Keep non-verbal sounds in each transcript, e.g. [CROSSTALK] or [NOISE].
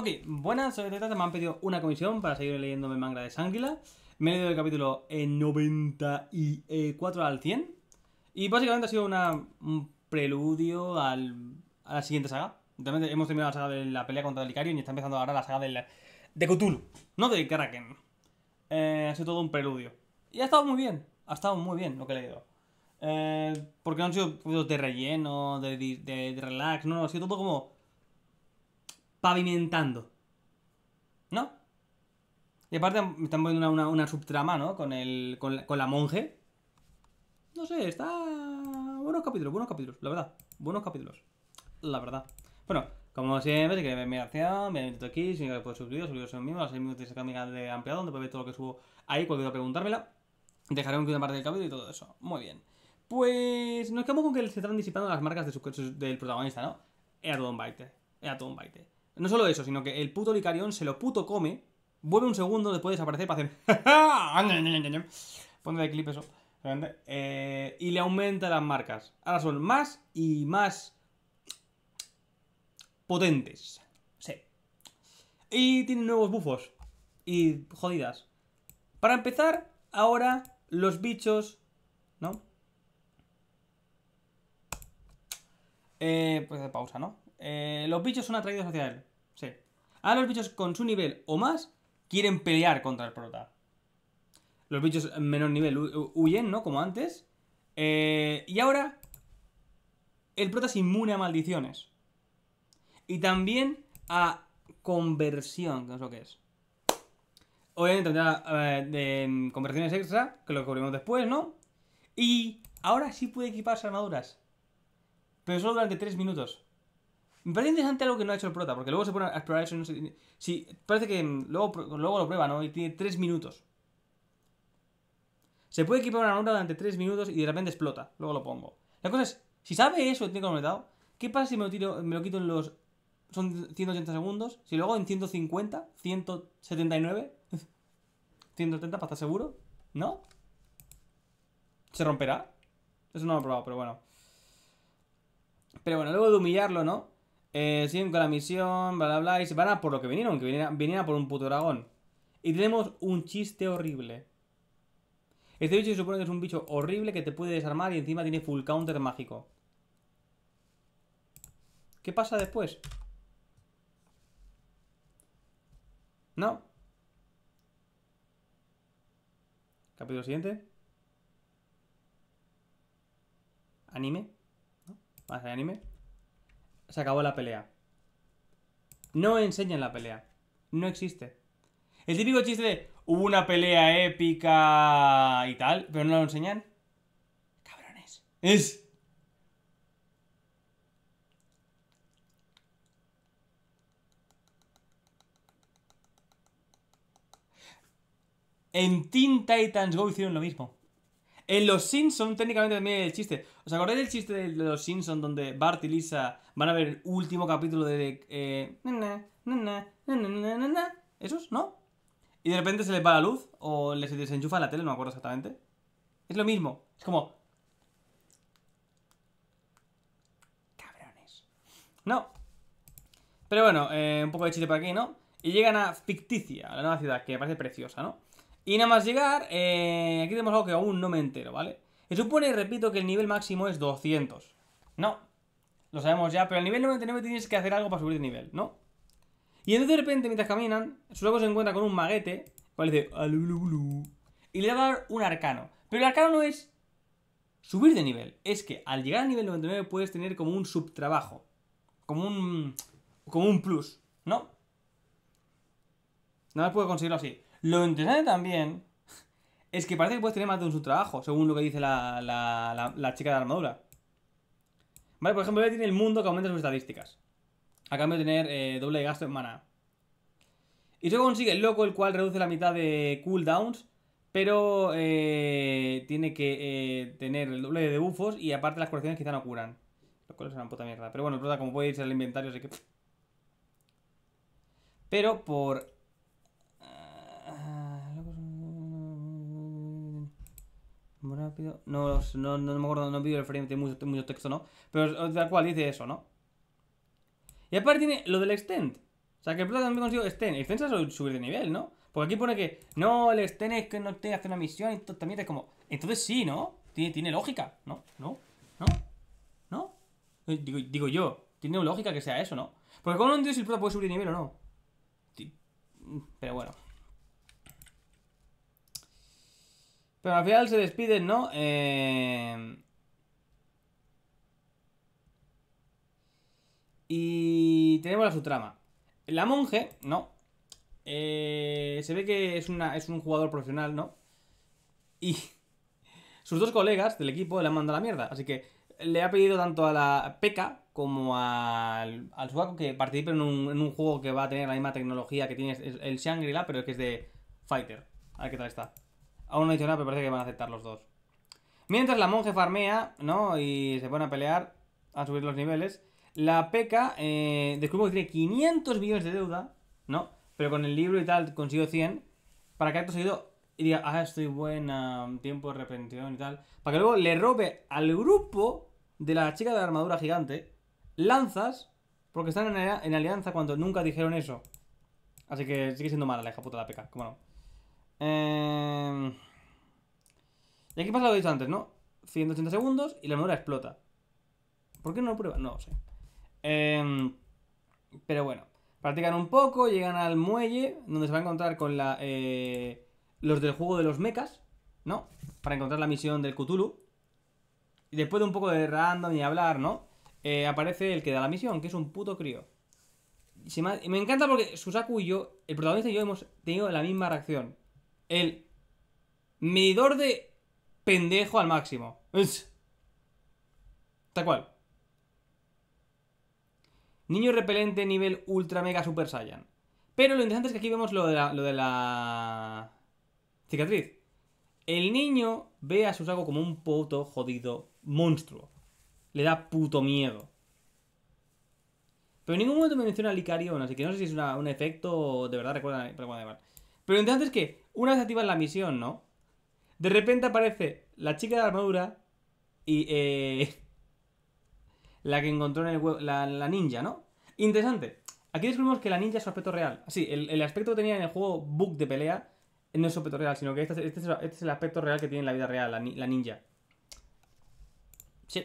Ok, buenas, soy me han pedido una comisión para seguir leyéndome manga de Sanguila. Me he leído el capítulo 94 eh, al 100. Y básicamente ha sido un preludio al, a la siguiente saga. hemos terminado la saga de la pelea contra el Licario y está empezando ahora la saga de, Cthulhu, no de Kraken. Eh, ha sido todo un preludio. Y ha estado muy bien, ha estado muy bien lo que he leído. Eh, porque no han sido de relleno, de, de relax, no, no, ha sido todo como pavimentando. ¿No? Y aparte me están poniendo una, subtrama, ¿no? Con, el, con, la, monje. No sé, está... Buenos capítulos, buenos capítulos, la verdad. Buenos capítulos. La verdad. Bueno, como siempre, si queréis ver mi acción, me invito aquí, si no puedes suscribiros, suscribiros en mismo, a 6 minutos de mi canal de ampliado, donde podéis ver todo lo que subo ahí, cualquier preguntármela. Dejaré un vídeo parte del capítulo y todo eso. Muy bien. Pues nos quedamos con que se están disipando las marcas de del protagonista, ¿no? Era todo un baite. Era todo un baite. No solo eso, sino que el puto Licarión se lo puto come, vuelve un segundo, después desaparecer para hacer... [LAUGHS] Ponte de clip eso. Eh, y le aumenta las marcas. Ahora son más y más potentes. Sí. Y tienen nuevos bufos. Y jodidas. Para empezar, ahora los bichos... ¿No? Eh, pues de pausa, ¿no? Eh, los bichos son atraídos hacia él. Ahora los bichos con su nivel o más quieren pelear contra el prota. Los bichos menor nivel huyen, ¿no? Como antes. Eh, y ahora, el prota es inmune a maldiciones. Y también a conversión, que no sé lo que es. Obviamente tendrá eh, conversiones extra, que lo cubrimos después, ¿no? Y ahora sí puede equiparse armaduras. Pero solo durante 3 minutos. Me parece interesante algo que no ha hecho el prota, porque luego se pone a explorar eso y parece que luego, lo prueba, ¿no? Y tiene 3 minutos. Se puede equipar una ronda durante 3 minutos y de repente explota. Luego lo pongo. La cosa es, si sabe eso, tiene dado ¿Qué pasa si me lo, tiro, me lo quito en los. Son 180 segundos. Si lo hago en 150, 179, 180 para estar seguro. ¿No? ¿Se romperá? Eso no lo he probado, pero bueno. Pero bueno, luego de humillarlo, ¿no? Eh, siguen con la misión, bla, bla, bla. Y se van a por lo que vinieron, que vinieron, por un puto dragón. Y tenemos un chiste horrible. Este bicho se supone que es un bicho horrible que te puede desarmar y encima tiene full counter mágico. ¿Qué pasa después? No. Capítulo siguiente. Anime. ¿No? ¿Más anime? se acabó la pelea. No enseñan la pelea. No existe. El típico chiste de hubo una pelea épica y tal, pero no lo enseñan. Cabrones. Es. En Teen Titans Go hicieron lo mismo. En Los Simpsons, técnicamente también el chiste. ¿Os acordáis del chiste de Los Simpsons donde Bart y Lisa van a ver el último capítulo de. Eh, ¿Esos? ¿No? Y de repente se les va la luz o les desenchufa la tele, no me acuerdo exactamente. Es lo mismo. Es como. Cabrones. No. Pero bueno, eh, un poco de chiste por aquí, ¿no? Y llegan a Ficticia, la nueva ciudad, que parece preciosa, ¿no? Y nada más llegar, eh, aquí tenemos algo que aún no me entero, ¿vale? Se supone, repito, que el nivel máximo es 200. No, lo sabemos ya, pero el nivel 99 tienes que hacer algo para subir de nivel, ¿no? Y entonces de repente, mientras caminan, luego se encuentra con un maguete, cual dice, alululu, y le va un arcano. Pero el arcano no es subir de nivel, es que al llegar al nivel 99 puedes tener como un subtrabajo, como un, como un plus, ¿no? no más puedo conseguirlo así. Lo interesante también es que parece que puedes tener más de un trabajo según lo que dice la, chica de la armadura. Vale, por ejemplo, ella tiene el mundo que aumenta sus estadísticas. A cambio de tener eh, doble de gasto en mana. Y luego consigue el loco, el cual reduce la mitad de cooldowns. Pero eh, tiene que eh, tener el doble de debufos y aparte las colecciones quizá no curan. Los cual es una puta mierda. Pero bueno, el como puede irse al inventario, así que... Pero por Muy rápido. No, no, no, me acuerdo, no pido referente mucho, mucho texto, ¿no? Pero tal cual dice eso, ¿no? Y aparte tiene lo del extend. O sea, que el plato también consigo extend. Extend es subir de nivel, ¿no? Porque aquí pone que no, el extend es que no te hace una misión y también es como. Entonces sí, ¿no? Tiene, tiene lógica, ¿no? ¿No? ¿No? ¿No? Eh, digo, digo yo, tiene lógica que sea eso, ¿no? Porque como no entiendo si el plato puede subir de nivel o no. Pero bueno. Pero al final se despiden, ¿no? Eh, y tenemos la trama La monje, no. Eh, se ve que es, una, es un jugador profesional, ¿no? Y [LAUGHS] sus dos colegas del equipo le han mandado la mierda. Así que le ha pedido tanto a la Peca como al, al Suaco que participen en un, en un, juego que va a tener la misma tecnología que tiene el Shangri-La, pero que es de Fighter. A ver qué tal está. Aún no he pero parece que van a aceptar los dos. Mientras la monje farmea, ¿no? Y se pone a pelear, a subir los niveles. La peca Eh, que tiene 500 millones de deuda, ¿no? Pero con el libro y tal consiguió 100. Para que acto seguido y diga, ah, estoy buena, tiempo de arrepentimiento y tal. Para que luego le robe al grupo de la chica de la armadura gigante lanzas, porque están en, alianza cuando nunca dijeron eso. Así que sigue siendo mala la hija puta la peca, cómo no. Eh... Y aquí pasa lo que he dicho antes, ¿no? 180 segundos y la memoria explota. ¿Por qué no lo prueba? No lo sé. Em, pero bueno, practican un poco, llegan al muelle, donde se van a encontrar con la, eh, los del juego de los mechas, ¿no? Para encontrar la misión del Cthulhu. Y después de un poco de random y hablar, ¿no? Eh, aparece el que da la misión, que es un puto crío. Y me, me, encanta porque Susaku y yo, el protagonista y yo, hemos tenido la misma reacción el medidor de pendejo al máximo. Tal cual. Niño repelente nivel ultra mega super saiyan. Pero lo interesante es que aquí vemos lo de la, cicatriz. El niño ve a su saco como un puto jodido monstruo. Le da puto miedo. Pero en ningún momento me menciona a Licarion, así que no sé si es un efecto de verdad, recuerda, Pero lo interesante es que una vez activas la misión, ¿no? De repente aparece la chica de la armadura y eh, [LAUGHS] la que encontró en el juego, la, ninja, ¿no? Interesante. Aquí descubrimos que la ninja es su aspecto real. Sí, el, aspecto que tenía en el juego bug de pelea no es su aspecto real, sino que este, este, este, es el aspecto real que tiene en la vida real, la, ninja. Sí.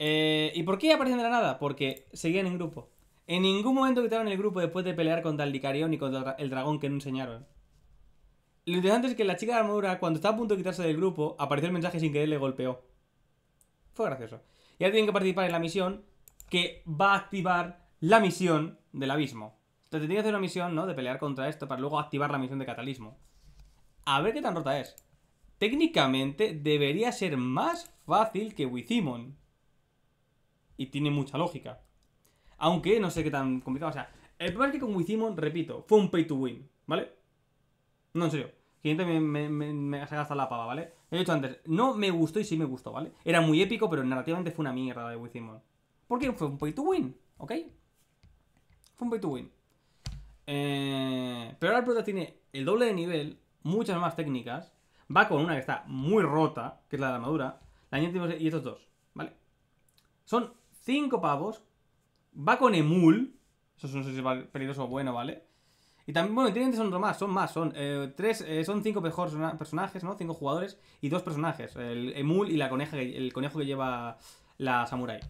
Eh, ¿Y por qué aparecen de la nada? Porque seguían en grupo. En ningún momento quitaron el grupo después de pelear contra el Dicarión y contra el dragón que no enseñaron. Lo interesante es que la chica de armadura, cuando estaba a punto de quitarse del grupo, apareció el mensaje sin querer le golpeó. Fue gracioso. Y ahora tienen que participar en la misión que va a activar la misión del abismo. Entonces tienen que hacer una misión, ¿no? De pelear contra esto para luego activar la misión de catalismo. A ver qué tan rota es. Técnicamente debería ser más fácil que Wizimon. Y tiene mucha lógica. Aunque no sé qué tan complicado. O sea, el problema es que con Wizimon, repito, fue un pay to win, ¿vale? No, en serio. 500 me, me, me, la pava, ¿vale? He dicho antes, no me gustó y sí me gustó, ¿vale? Era muy épico, pero narrativamente fue una mierda de Wizimon. Porque fue un pay to win, ¿ok? Fue un pay to win. Eh, pero ahora el prota tiene el doble de nivel, muchas más técnicas. Va con una que está muy rota, que es la de la armadura. La y estos dos, ¿vale? Son 5 pavos. Va con Emul. Eso no sé si es peligroso o bueno, ¿vale? Y también, bueno, tienen son más, son más, son eh, tres, eh, son cinco personajes, ¿no? Cinco jugadores y dos personajes, el Emul y la coneja, el conejo que lleva la samurai.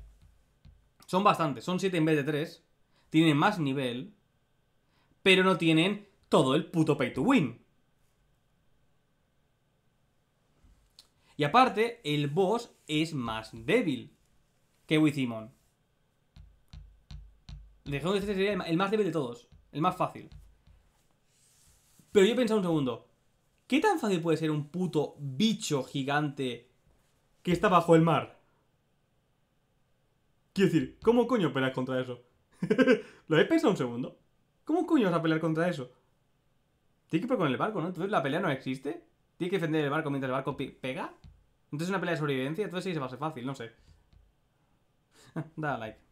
Son bastantes, son siete en vez de tres. Tienen más nivel, pero no tienen todo el puto pay to win. Y aparte, el boss es más débil que Wizimon. Dejemos de decir sería el más débil de todos. El más fácil. Pero yo he pensado un segundo. ¿Qué tan fácil puede ser un puto bicho gigante que está bajo el mar? Quiero decir, ¿cómo coño peleas contra eso? [LAUGHS] ¿Lo he pensado un segundo? ¿Cómo coño vas a pelear contra eso? Tiene que pelear con el barco, ¿no? Entonces la pelea no existe. tiene que defender el barco mientras el barco pega. Entonces es una pelea de sobrevivencia. Entonces sí se va a ser fácil, no sé. [LAUGHS] Dale like.